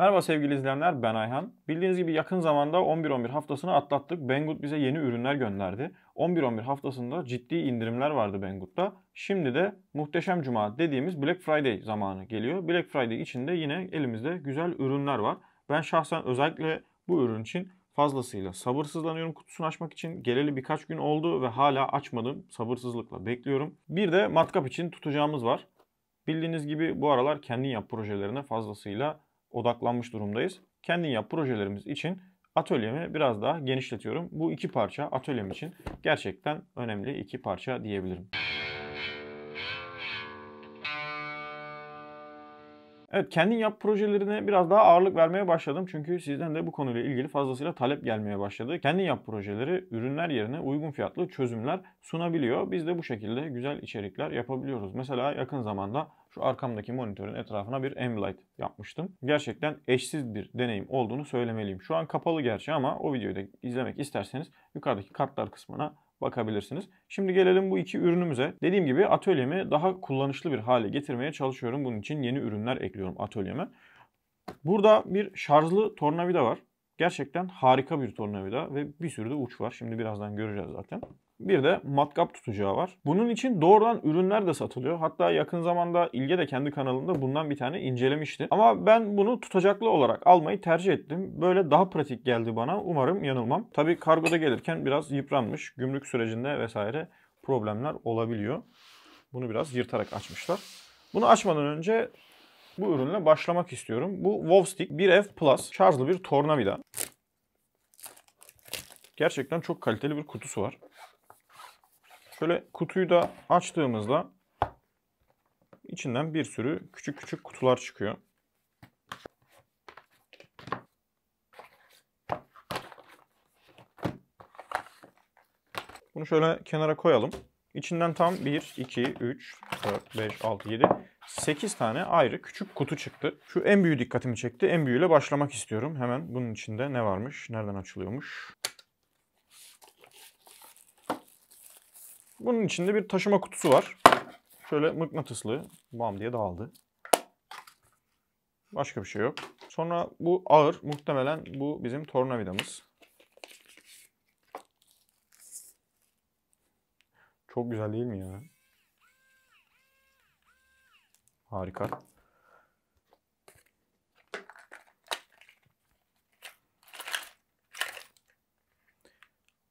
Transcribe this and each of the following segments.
Merhaba sevgili izleyenler ben Ayhan. Bildiğiniz gibi yakın zamanda 11-11 haftasını atlattık. Banggood bize yeni ürünler gönderdi. 11-11 haftasında ciddi indirimler vardı Banggood'da. Şimdi de muhteşem cuma dediğimiz Black Friday zamanı geliyor. Black Friday içinde yine elimizde güzel ürünler var. Ben şahsen özellikle bu ürün için fazlasıyla sabırsızlanıyorum kutusunu açmak için. Geleli birkaç gün oldu ve hala açmadım. Sabırsızlıkla bekliyorum. Bir de matkap için tutacağımız var. Bildiğiniz gibi bu aralar kendin yap projelerine fazlasıyla odaklanmış durumdayız. Kendin yap projelerimiz için atölyemi biraz daha genişletiyorum. Bu iki parça atölyem için gerçekten önemli iki parça diyebilirim. Evet kendin yap projelerine biraz daha ağırlık vermeye başladım. Çünkü sizden de bu konuyla ilgili fazlasıyla talep gelmeye başladı. Kendin yap projeleri ürünler yerine uygun fiyatlı çözümler sunabiliyor. Biz de bu şekilde güzel içerikler yapabiliyoruz. Mesela yakın zamanda şu arkamdaki monitörün etrafına bir ambilight yapmıştım. Gerçekten eşsiz bir deneyim olduğunu söylemeliyim. Şu an kapalı gerçi ama o videoyu da izlemek isterseniz yukarıdaki kartlar kısmına bakabilirsiniz. Şimdi gelelim bu iki ürünümüze. Dediğim gibi atölyemi daha kullanışlı bir hale getirmeye çalışıyorum. Bunun için yeni ürünler ekliyorum atölyeme. Burada bir şarjlı tornavida var. Gerçekten harika bir tornavida ve bir sürü de uç var. Şimdi birazdan göreceğiz zaten. Bir de matkap tutacağı var. Bunun için doğrudan ürünler de satılıyor. Hatta yakın zamanda İlge de kendi kanalında bundan bir tane incelemişti. Ama ben bunu tutacaklı olarak almayı tercih ettim. Böyle daha pratik geldi bana. Umarım yanılmam. Tabii kargoda gelirken biraz yıpranmış. Gümrük sürecinde vesaire problemler olabiliyor. Bunu biraz yırtarak açmışlar. Bunu açmadan önce bu ürünle başlamak istiyorum. Bu Wow Stick 1F Plus şarjlı bir tornavida. Gerçekten çok kaliteli bir kutusu var. Şöyle kutuyu da açtığımızda içinden bir sürü küçük küçük kutular çıkıyor. Bunu şöyle kenara koyalım. İçinden tam 1, 2, 3, 4, 5, 6, 7, 8 tane ayrı küçük kutu çıktı. Şu en büyüğü dikkatimi çekti. En büyüğüyle başlamak istiyorum. Hemen bunun içinde ne varmış? Nereden açılıyormuş? Bunun içinde bir taşıma kutusu var. Şöyle mıknatıslı. Bam diye dağıldı. Başka bir şey yok. Sonra bu ağır. Muhtemelen bu bizim tornavidamız. Çok güzel değil mi ya? Harika.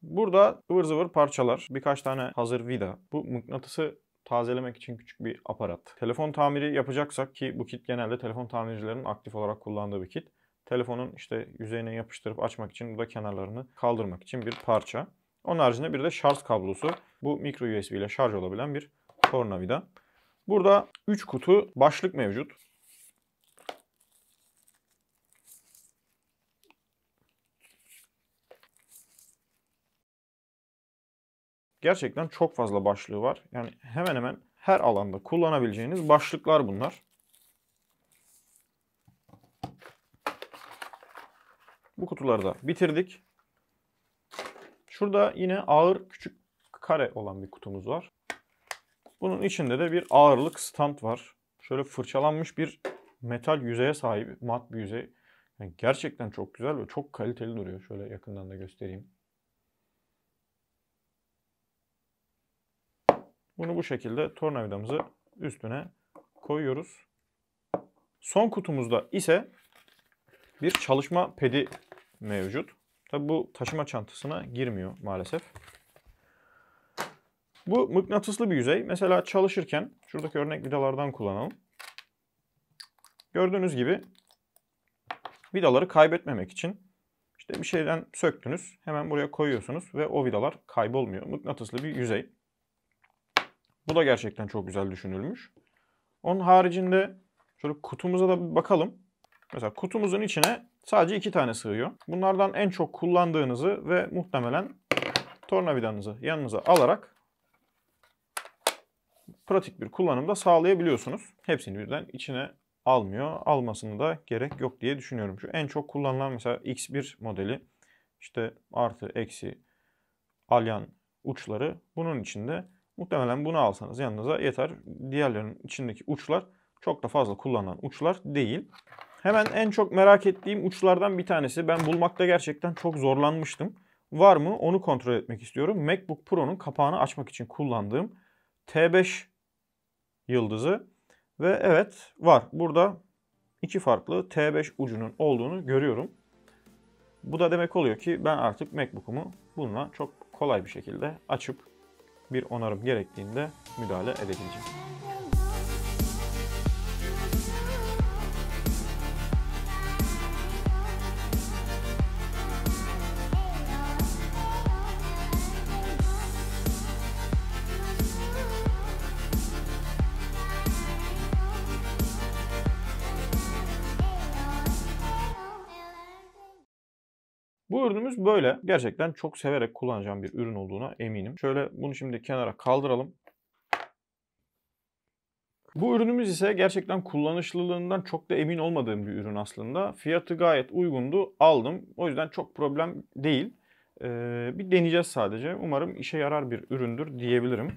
Burada ıvır zıvır parçalar, birkaç tane hazır vida. Bu mıknatısı tazelemek için küçük bir aparat. Telefon tamiri yapacaksak ki bu kit genelde telefon tamircilerin aktif olarak kullandığı bir kit. Telefonun işte yüzeyine yapıştırıp açmak için, bu da kenarlarını kaldırmak için bir parça. Onun haricinde bir de şarj kablosu. Bu micro USB ile şarj olabilen bir tornavida. Burada 3 kutu başlık mevcut. Gerçekten çok fazla başlığı var. Yani hemen hemen her alanda kullanabileceğiniz başlıklar bunlar. Bu kutuları da bitirdik. Şurada yine ağır küçük kare olan bir kutumuz var. Bunun içinde de bir ağırlık stand var. Şöyle fırçalanmış bir metal yüzeye sahip, mat bir yüzey. Yani gerçekten çok güzel ve çok kaliteli duruyor. Şöyle yakından da göstereyim. Bunu bu şekilde tornavidamızı üstüne koyuyoruz. Son kutumuzda ise bir çalışma pedi mevcut. Tabi bu taşıma çantasına girmiyor maalesef. Bu mıknatıslı bir yüzey. Mesela çalışırken şuradaki örnek vidalardan kullanalım. Gördüğünüz gibi vidaları kaybetmemek için işte bir şeyden söktünüz. Hemen buraya koyuyorsunuz ve o vidalar kaybolmuyor. Mıknatıslı bir yüzey. Bu da gerçekten çok güzel düşünülmüş. Onun haricinde şöyle kutumuza da bir bakalım. Mesela kutumuzun içine sadece iki tane sığıyor. Bunlardan en çok kullandığınızı ve muhtemelen tornavidanızı yanınıza alarak pratik bir kullanımda sağlayabiliyorsunuz. Hepsini birden içine almıyor. Almasını da gerek yok diye düşünüyorum. Şu en çok kullanılan mesela X1 modeli işte artı eksi alyan uçları bunun içinde muhtemelen bunu alsanız yanınıza yeter. Diğerlerinin içindeki uçlar çok da fazla kullanılan uçlar değil. Hemen en çok merak ettiğim uçlardan bir tanesi. Ben bulmakta gerçekten çok zorlanmıştım. Var mı onu kontrol etmek istiyorum. MacBook Pro'nun kapağını açmak için kullandığım T5 yıldızı ve evet var. Burada iki farklı T5 ucunun olduğunu görüyorum. Bu da demek oluyor ki ben artık MacBook'umu bununla çok kolay bir şekilde açıp bir onarım gerektiğinde müdahale edebileceğim. ürünümüz böyle. Gerçekten çok severek kullanacağım bir ürün olduğuna eminim. Şöyle bunu şimdi kenara kaldıralım. Bu ürünümüz ise gerçekten kullanışlılığından çok da emin olmadığım bir ürün aslında. Fiyatı gayet uygundu. Aldım. O yüzden çok problem değil. Ee, bir deneyeceğiz sadece. Umarım işe yarar bir üründür diyebilirim.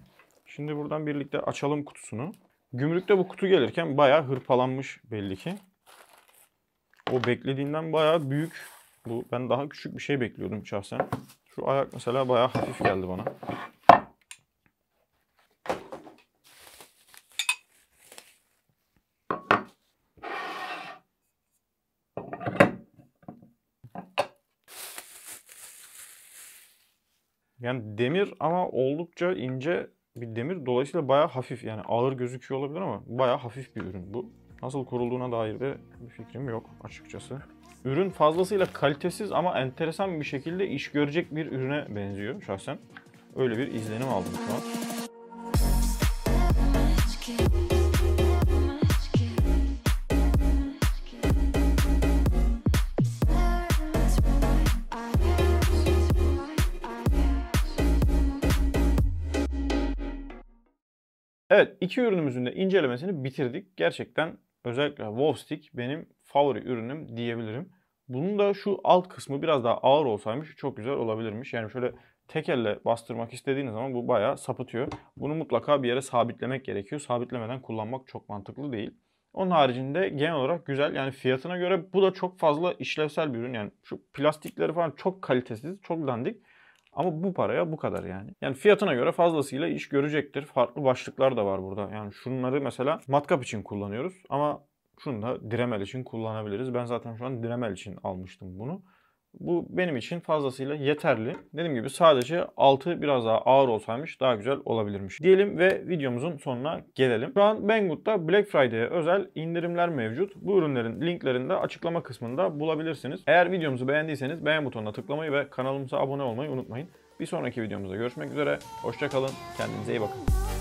Şimdi buradan birlikte açalım kutusunu. Gümrükte bu kutu gelirken bayağı hırpalanmış belli ki. O beklediğinden bayağı büyük bu ben daha küçük bir şey bekliyordum şahsen. Şu ayak mesela bayağı hafif geldi bana. Yani demir ama oldukça ince bir demir. Dolayısıyla bayağı hafif yani ağır gözüküyor olabilir ama bayağı hafif bir ürün bu. Nasıl kurulduğuna dair de bir fikrim yok açıkçası. Ürün fazlasıyla kalitesiz ama enteresan bir şekilde iş görecek bir ürüne benziyor şahsen. Öyle bir izlenim aldım şu an. Evet iki ürünümüzün de incelemesini bitirdik. Gerçekten Özellikle Wolf Stick benim favori ürünüm diyebilirim. Bunun da şu alt kısmı biraz daha ağır olsaymış çok güzel olabilirmiş. Yani şöyle tek elle bastırmak istediğiniz zaman bu bayağı sapıtıyor. Bunu mutlaka bir yere sabitlemek gerekiyor. Sabitlemeden kullanmak çok mantıklı değil. Onun haricinde genel olarak güzel. Yani fiyatına göre bu da çok fazla işlevsel bir ürün. Yani şu plastikleri falan çok kalitesiz, çok dandik. Ama bu paraya bu kadar yani. Yani fiyatına göre fazlasıyla iş görecektir. Farklı başlıklar da var burada. Yani şunları mesela matkap için kullanıyoruz ama şunu da diremel için kullanabiliriz. Ben zaten şu an diremel için almıştım bunu. Bu benim için fazlasıyla yeterli. Dediğim gibi sadece altı biraz daha ağır olsaymış daha güzel olabilirmiş. Diyelim ve videomuzun sonuna gelelim. Şu an Banggood'da Black Friday'e özel indirimler mevcut. Bu ürünlerin linklerini de açıklama kısmında bulabilirsiniz. Eğer videomuzu beğendiyseniz beğen butonuna tıklamayı ve kanalımıza abone olmayı unutmayın. Bir sonraki videomuzda görüşmek üzere. Hoşçakalın. Kendinize iyi bakın.